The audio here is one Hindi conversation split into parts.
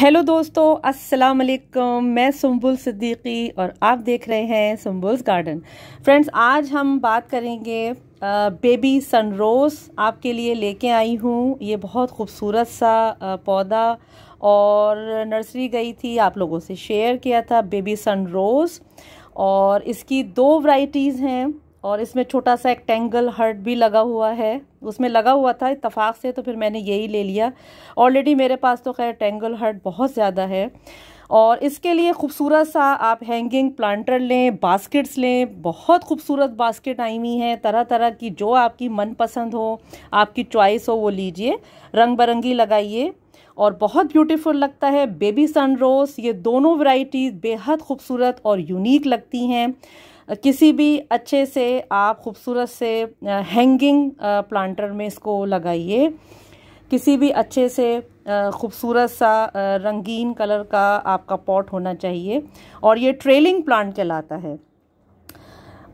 हेलो दोस्तों अस्सलाम वालेकुम मैं सुम्बुल सिद्दीकी और आप देख रहे हैं सुम्बुल्स गार्डन फ्रेंड्स आज हम बात करेंगे बेबी सनरोज़ आपके लिए लेके आई हूँ ये बहुत खूबसूरत सा पौधा और नर्सरी गई थी आप लोगों से शेयर किया था बेबी सनरोज़ और इसकी दो वैरायटीज़ हैं और इसमें छोटा सा एक टेंगल हर्ट भी लगा हुआ है उसमें लगा हुआ था इतफ़ाक़ से तो फिर मैंने यही ले लिया ऑलरेडी मेरे पास तो खैर टेंगल हर्ट बहुत ज़्यादा है और इसके लिए खूबसूरत सा आप हैंगिंग प्लांटर लें बास्केट्स लें बहुत खूबसूरत बास्केट आई हुई हैं तरह तरह की जो आपकी मनपसंद हो आपकी चॉइस हो वो लीजिए रंग बरंगी लगाइए और बहुत ब्यूटीफुल लगता है बेबी सन रोज़ ये दोनों वैरायटीज़ बेहद खूबसूरत और यूनिक लगती हैं किसी भी अच्छे से आप खूबसूरत से हैंगिंग प्लांटर में इसको लगाइए किसी भी अच्छे से खूबसूरत सा रंगीन कलर का आपका पॉट होना चाहिए और ये ट्रेलिंग प्लांट कहलाता है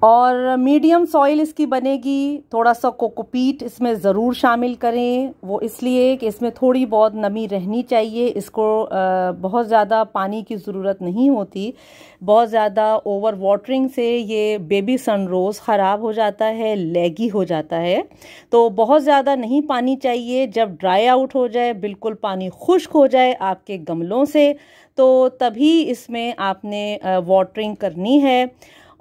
और मीडियम सॉइल इसकी बनेगी थोड़ा सा कोकोपीट इसमें ज़रूर शामिल करें वो इसलिए कि इसमें थोड़ी बहुत नमी रहनी चाहिए इसको बहुत ज़्यादा पानी की ज़रूरत नहीं होती बहुत ज़्यादा ओवर वाटरिंग से ये बेबी सनरोज़ ख़राब हो जाता है लेगी हो जाता है तो बहुत ज़्यादा नहीं पानी चाहिए जब ड्राई आउट हो जाए बिल्कुल पानी खुश्क हो जाए आपके गमलों से तो तभी इसमें आपने वाटरिंग करनी है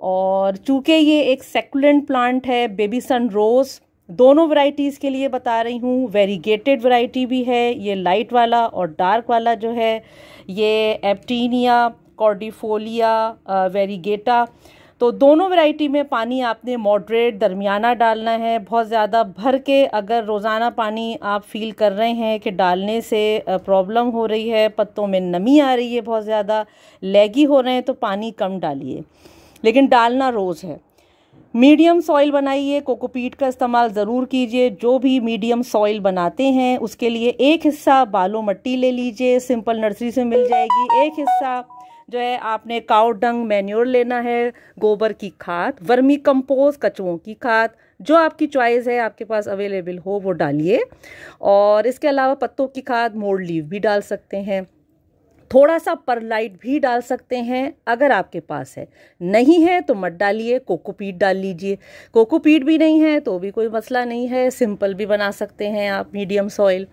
और चूँकि ये एक सेकुलेंट प्लांट है बेबी सन रोज़ दोनों वैरायटीज़ के लिए बता रही हूँ वेरीगेटेड वैरायटी भी है ये लाइट वाला और डार्क वाला जो है ये एप्टीनिया कॉर्डिफोलिया वेरीगेटा तो दोनों वैरायटी में पानी आपने मॉडरेट दरमियाना डालना है बहुत ज़्यादा भर के अगर रोज़ाना पानी आप फील कर रहे हैं कि डालने से प्रॉब्लम हो रही है पत्तों में नमी आ रही है बहुत ज़्यादा लेगी हो रहे हैं तो पानी कम डालिए लेकिन डालना रोज़ है मीडियम सॉइल बनाइए कोकोपीट का इस्तेमाल ज़रूर कीजिए जो भी मीडियम सॉइल बनाते हैं उसके लिए एक हिस्सा बालों मट्टी ले लीजिए सिंपल नर्सरी से मिल जाएगी एक हिस्सा जो है आपने काव डंग मैन्योर लेना है गोबर की खाद वर्मी कंपोस्ट कचुओं की खाद जो आपकी चॉइस है आपके पास अवेलेबल हो वो डालिए और इसके अलावा पत्तों की खाद मोड़ लीव भी डाल सकते हैं थोड़ा सा परलाइट भी डाल सकते हैं अगर आपके पास है नहीं है तो मत डालिए कोकोपीट डाल लीजिए कोकोपीट भी नहीं है तो भी कोई मसला नहीं है सिंपल भी बना सकते हैं आप मीडियम सॉइल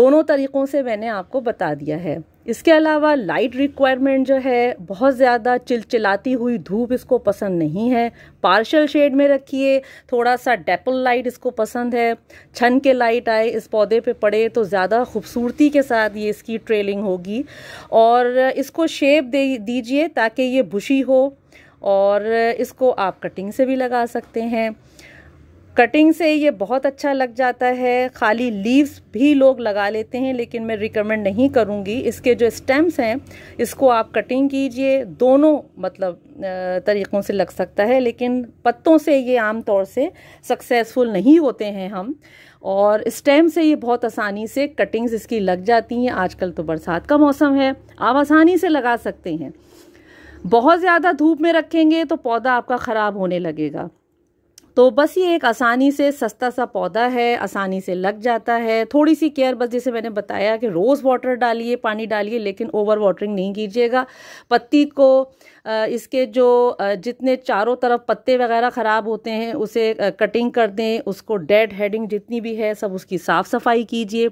दोनों तरीक़ों से मैंने आपको बता दिया है इसके अलावा लाइट रिक्वायरमेंट जो है बहुत ज़्यादा चिलचिलाती हुई धूप इसको पसंद नहीं है पार्शल शेड में रखिए थोड़ा सा डेपल लाइट इसको पसंद है छन के लाइट आए इस पौधे पे पड़े तो ज़्यादा खूबसूरती के साथ ये इसकी ट्रेलिंग होगी और इसको शेप दे दीजिए ताकि ये बुशी हो और इसको आप कटिंग से भी लगा सकते हैं कटिंग से ये बहुत अच्छा लग जाता है खाली लीव्स भी लोग लगा लेते हैं लेकिन मैं रिकमेंड नहीं करूँगी इसके जो स्टेम्स हैं इसको आप कटिंग कीजिए दोनों मतलब तरीक़ों से लग सकता है लेकिन पत्तों से ये आम तौर से सक्सेसफुल नहीं होते हैं हम और स्टेम से ये बहुत आसानी से कटिंग्स इसकी लग जाती हैं आजकल तो बरसात का मौसम है आप आसानी से लगा सकते हैं बहुत ज़्यादा धूप में रखेंगे तो पौधा आपका ख़राब होने लगेगा तो बस ये एक आसानी से सस्ता सा पौधा है आसानी से लग जाता है थोड़ी सी केयर बस जैसे मैंने बताया कि रोज़ वाटर डालिए पानी डालिए लेकिन ओवर वाटरिंग नहीं कीजिएगा पत्ती को इसके जो जितने चारों तरफ पत्ते वगैरह ख़राब होते हैं उसे कटिंग कर दें उसको डेड हेडिंग जितनी भी है सब उसकी साफ़ सफाई कीजिए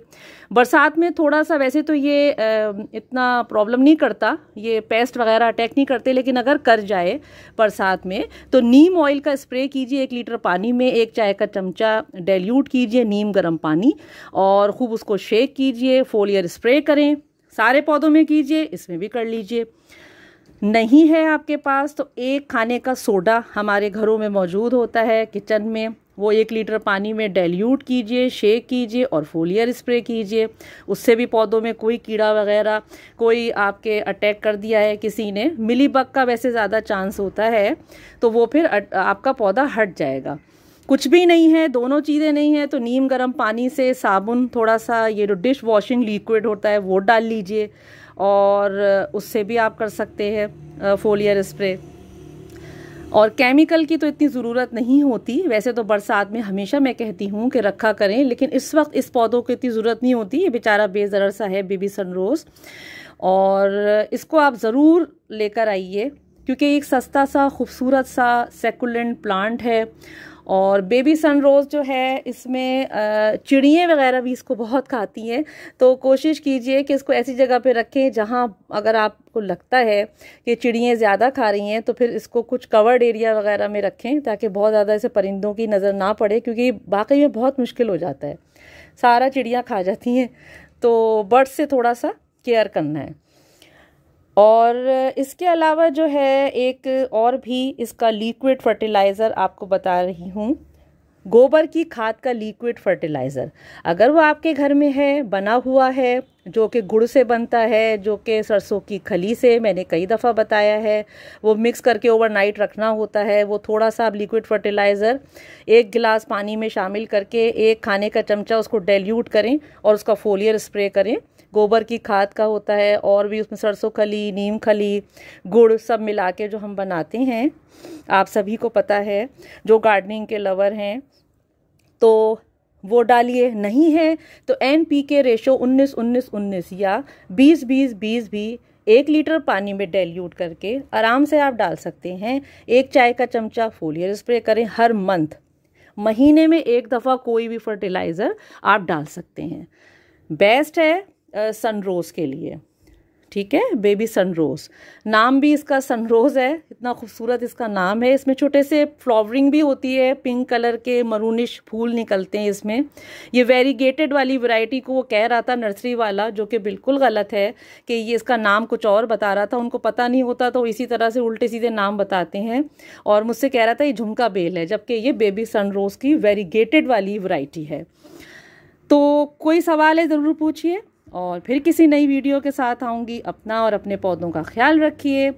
बरसात में थोड़ा सा वैसे तो ये इतना प्रॉब्लम नहीं करता ये पेस्ट वगैरह अटैक नहीं करते लेकिन अगर कर जाए बरसात में तो नीम ऑयल का स्प्रे कीजिए एक लीटर लीटर पानी में एक चाय का चमचा डेल्यूट कीजिए नीम गर्म पानी और खूब उसको शेक कीजिए फोलियर स्प्रे करें सारे पौधों में कीजिए इसमें भी कर लीजिए नहीं है आपके पास तो एक खाने का सोडा हमारे घरों में मौजूद होता है किचन में वो एक लीटर पानी में डाइल्यूट कीजिए शेक कीजिए और फोलियर स्प्रे कीजिए उससे भी पौधों में कोई कीड़ा वगैरह कोई आपके अटैक कर दिया है किसी ने मिली बग का वैसे ज़्यादा चांस होता है तो वो फिर आपका पौधा हट जाएगा कुछ भी नहीं है दोनों चीज़ें नहीं है तो नीम गर्म पानी से साबुन थोड़ा सा ये जो डिश वॉशिंग लिक्विड होता है वो डाल लीजिए और उससे भी आप कर सकते हैं फोलियर स्प्रे और केमिकल की तो इतनी ज़रूरत नहीं होती वैसे तो बरसात में हमेशा मैं कहती हूँ कि रखा करें लेकिन इस वक्त इस पौधों की इतनी ज़रूरत नहीं होती ये बेचारा बेज़र सा है बेबी सनरोज़ और इसको आप ज़रूर लेकर आइए क्योंकि एक सस्ता सा खूबसूरत सा सेकुलेंट प्लांट है और बेबी सनरोज़ जो है इसमें चिड़ियाँ वगैरह भी इसको बहुत खाती हैं तो कोशिश कीजिए कि इसको ऐसी जगह पे रखें जहाँ अगर आपको लगता है कि चिड़ियाँ ज़्यादा खा रही हैं तो फिर इसको कुछ कवर्ड एरिया वगैरह में रखें ताकि बहुत ज़्यादा इसे परिंदों की नज़र ना पड़े क्योंकि वाकई में बहुत मुश्किल हो जाता है सारा चिड़ियाँ खा जाती हैं तो बर्ड्स से थोड़ा सा केयर करना है और इसके अलावा जो है एक और भी इसका लिक्विड फर्टिलाइज़र आपको बता रही हूँ गोबर की खाद का लिक्विड फर्टिलाइज़र अगर वो आपके घर में है बना हुआ है जो कि गुड़ से बनता है जो कि सरसों की खली से मैंने कई दफ़ा बताया है वो मिक्स करके ओवरनाइट रखना होता है वो थोड़ा सा अब लिक्विड फर्टिलाइज़र एक गिलास पानी में शामिल करके एक खाने का चमचा उसको डेल्यूट करें और उसका फोलियर स्प्रे करें गोबर की खाद का होता है और भी उसमें सरसों खली नीम खली गुड़ सब मिला के जो हम बनाते हैं आप सभी को पता है जो गार्डनिंग के लवर हैं तो वो डालिए नहीं है तो एन पी के रेशो उन्नीस उन्नीस उन्नीस या बीस बीस बीस भी एक लीटर पानी में डेल्यूट करके आराम से आप डाल सकते हैं एक चाय का चमचा फोलियर स्प्रे करें हर मंथ महीने में एक दफ़ा कोई भी फर्टिलाइज़र आप डाल सकते हैं बेस्ट है सनरोज़ के लिए ठीक है बेबी सनरोज नाम भी इसका सनरोज है इतना खूबसूरत इसका नाम है इसमें छोटे से फ्लावरिंग भी होती है पिंक कलर के मरूनिश फूल निकलते हैं इसमें ये वेरीगेटेड वाली वैरायटी को वो कह रहा था नर्सरी वाला जो कि बिल्कुल गलत है कि ये इसका नाम कुछ और बता रहा था उनको पता नहीं होता तो इसी तरह से उल्टे सीधे नाम बताते हैं और मुझसे कह रहा था ये झुमका बेल है जबकि ये बेबी सनरोज की वेरीगेटेड वाली वरायटी है तो कोई सवाल है ज़रूर पूछिए और फिर किसी नई वीडियो के साथ आऊँगी अपना और अपने पौधों का ख्याल रखिए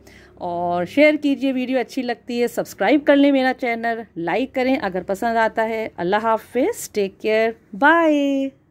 और शेयर कीजिए वीडियो अच्छी लगती है सब्सक्राइब कर लें मेरा चैनल लाइक करें अगर पसंद आता है अल्लाह हाफिज़ टेक केयर बाय